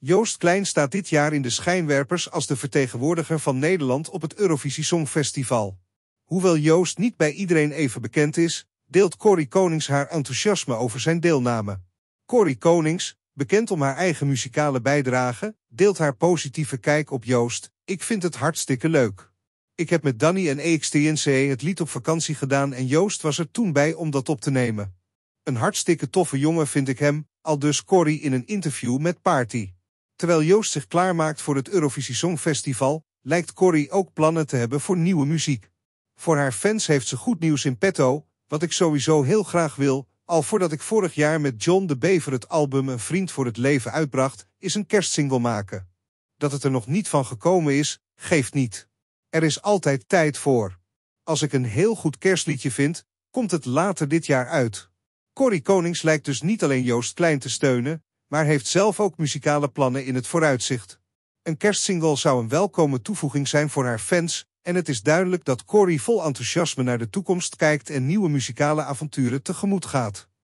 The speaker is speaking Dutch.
Joost Klein staat dit jaar in de schijnwerpers als de vertegenwoordiger van Nederland op het Eurovisie Songfestival. Hoewel Joost niet bij iedereen even bekend is, deelt Corrie Konings haar enthousiasme over zijn deelname. Corrie Konings, bekend om haar eigen muzikale bijdrage, deelt haar positieve kijk op Joost. Ik vind het hartstikke leuk. Ik heb met Danny en EXTNC het lied op vakantie gedaan en Joost was er toen bij om dat op te nemen. Een hartstikke toffe jongen vind ik hem, al dus Corrie in een interview met Party. Terwijl Joost zich klaarmaakt voor het Eurovisie Songfestival, lijkt Corrie ook plannen te hebben voor nieuwe muziek. Voor haar fans heeft ze goed nieuws in petto, wat ik sowieso heel graag wil, al voordat ik vorig jaar met John de Bever het album Een Vriend voor het Leven uitbracht, is een kerstsingle maken. Dat het er nog niet van gekomen is, geeft niet. Er is altijd tijd voor. Als ik een heel goed kerstliedje vind, komt het later dit jaar uit. Corrie Konings lijkt dus niet alleen Joost Klein te steunen, maar heeft zelf ook muzikale plannen in het vooruitzicht. Een kerstsingle zou een welkome toevoeging zijn voor haar fans en het is duidelijk dat Corey vol enthousiasme naar de toekomst kijkt en nieuwe muzikale avonturen tegemoet gaat.